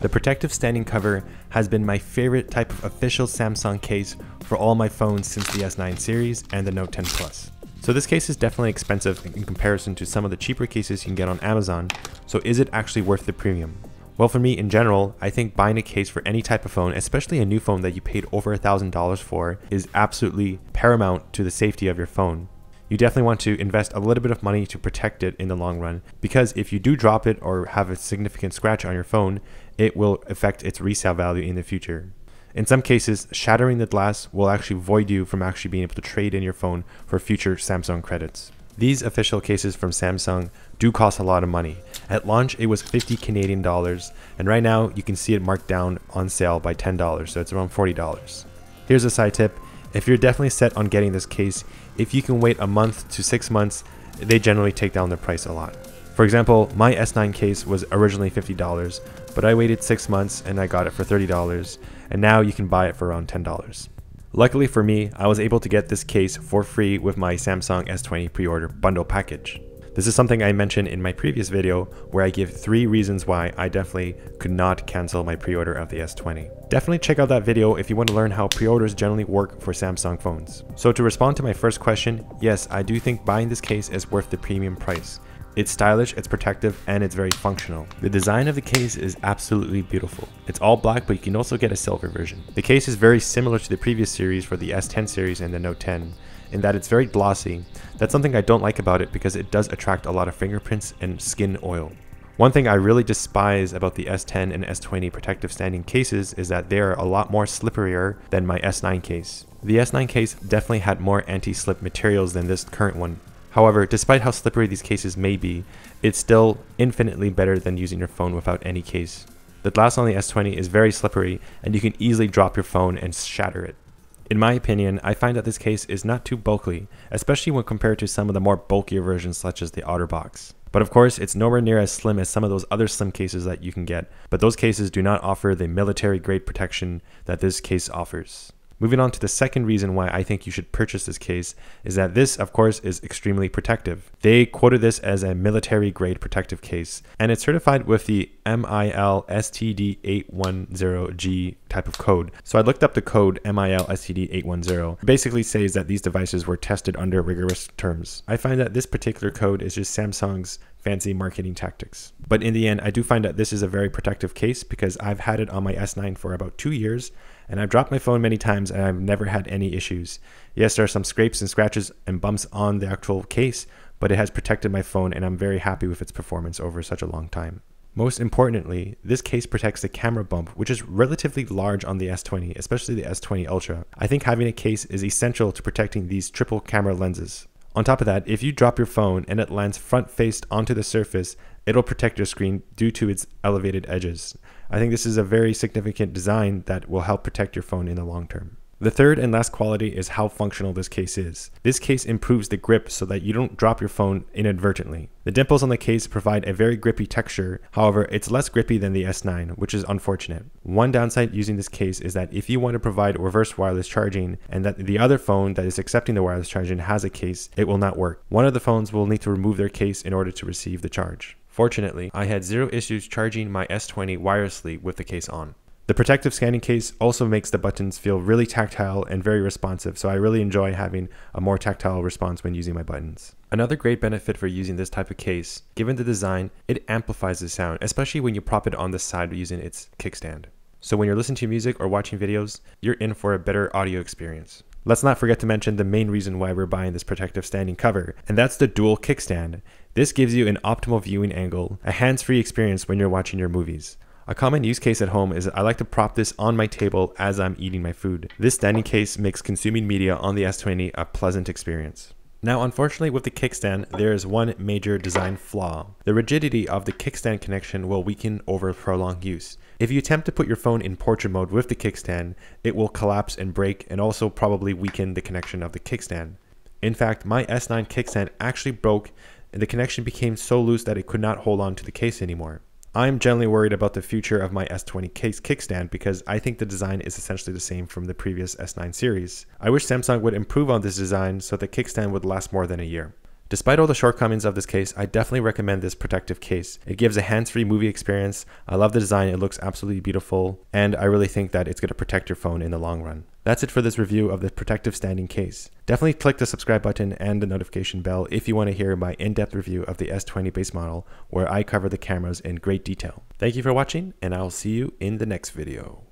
The protective standing cover has been my favorite type of official Samsung case for all my phones since the S9 series and the Note 10 Plus. So this case is definitely expensive in comparison to some of the cheaper cases you can get on Amazon, so is it actually worth the premium? Well for me in general, I think buying a case for any type of phone, especially a new phone that you paid over $1,000 for, is absolutely paramount to the safety of your phone you definitely want to invest a little bit of money to protect it in the long run because if you do drop it or have a significant scratch on your phone, it will affect its resale value in the future. In some cases, shattering the glass will actually void you from actually being able to trade in your phone for future Samsung credits. These official cases from Samsung do cost a lot of money. At launch, it was 50 Canadian dollars, and right now you can see it marked down on sale by $10, so it's around $40. Here's a side tip if you're definitely set on getting this case, if you can wait a month to six months, they generally take down the price a lot. For example, my S9 case was originally $50, but I waited six months and I got it for $30, and now you can buy it for around $10. Luckily for me, I was able to get this case for free with my Samsung S20 pre-order bundle package. This is something I mentioned in my previous video where I give three reasons why I definitely could not cancel my pre-order of the S20. Definitely check out that video if you want to learn how pre-orders generally work for Samsung phones. So to respond to my first question, yes, I do think buying this case is worth the premium price. It's stylish, it's protective, and it's very functional. The design of the case is absolutely beautiful. It's all black, but you can also get a silver version. The case is very similar to the previous series for the S10 series and the Note 10 in that it's very glossy. That's something I don't like about it because it does attract a lot of fingerprints and skin oil. One thing I really despise about the S10 and S20 protective standing cases is that they are a lot more slipperier than my S9 case. The S9 case definitely had more anti-slip materials than this current one. However, despite how slippery these cases may be, it's still infinitely better than using your phone without any case. The glass on the S20 is very slippery and you can easily drop your phone and shatter it. In my opinion, I find that this case is not too bulky, especially when compared to some of the more bulkier versions such as the OtterBox. But of course, it's nowhere near as slim as some of those other slim cases that you can get, but those cases do not offer the military grade protection that this case offers. Moving on to the second reason why I think you should purchase this case is that this, of course, is extremely protective. They quoted this as a military grade protective case, and it's certified with the MIL STD810G type of code. So I looked up the code MIL STD810. It basically says that these devices were tested under rigorous terms. I find that this particular code is just Samsung's fancy marketing tactics. But in the end, I do find that this is a very protective case because I've had it on my S9 for about two years and I've dropped my phone many times and I've never had any issues. Yes, there are some scrapes and scratches and bumps on the actual case, but it has protected my phone and I'm very happy with its performance over such a long time. Most importantly, this case protects the camera bump, which is relatively large on the S20, especially the S20 Ultra. I think having a case is essential to protecting these triple camera lenses. On top of that, if you drop your phone and it lands front faced onto the surface, it'll protect your screen due to its elevated edges. I think this is a very significant design that will help protect your phone in the long term. The third and last quality is how functional this case is. This case improves the grip so that you don't drop your phone inadvertently. The dimples on the case provide a very grippy texture, however, it's less grippy than the S9, which is unfortunate. One downside using this case is that if you want to provide reverse wireless charging and that the other phone that is accepting the wireless charging has a case, it will not work. One of the phones will need to remove their case in order to receive the charge. Fortunately, I had zero issues charging my S20 wirelessly with the case on. The protective scanning case also makes the buttons feel really tactile and very responsive, so I really enjoy having a more tactile response when using my buttons. Another great benefit for using this type of case, given the design, it amplifies the sound, especially when you prop it on the side using its kickstand. So when you're listening to music or watching videos, you're in for a better audio experience. Let's not forget to mention the main reason why we're buying this protective standing cover, and that's the dual kickstand. This gives you an optimal viewing angle, a hands-free experience when you're watching your movies. A common use case at home is I like to prop this on my table as I'm eating my food. This dining case makes consuming media on the S20 a pleasant experience. Now, unfortunately, with the kickstand, there is one major design flaw. The rigidity of the kickstand connection will weaken over prolonged use. If you attempt to put your phone in portrait mode with the kickstand, it will collapse and break and also probably weaken the connection of the kickstand. In fact, my S9 kickstand actually broke and the connection became so loose that it could not hold on to the case anymore. I'm generally worried about the future of my S20 case kickstand because I think the design is essentially the same from the previous S9 series. I wish Samsung would improve on this design so the kickstand would last more than a year. Despite all the shortcomings of this case, I definitely recommend this protective case. It gives a hands-free movie experience. I love the design. It looks absolutely beautiful. And I really think that it's going to protect your phone in the long run. That's it for this review of the protective standing case. Definitely click the subscribe button and the notification bell if you want to hear my in-depth review of the S20 base model where I cover the cameras in great detail. Thank you for watching and I'll see you in the next video.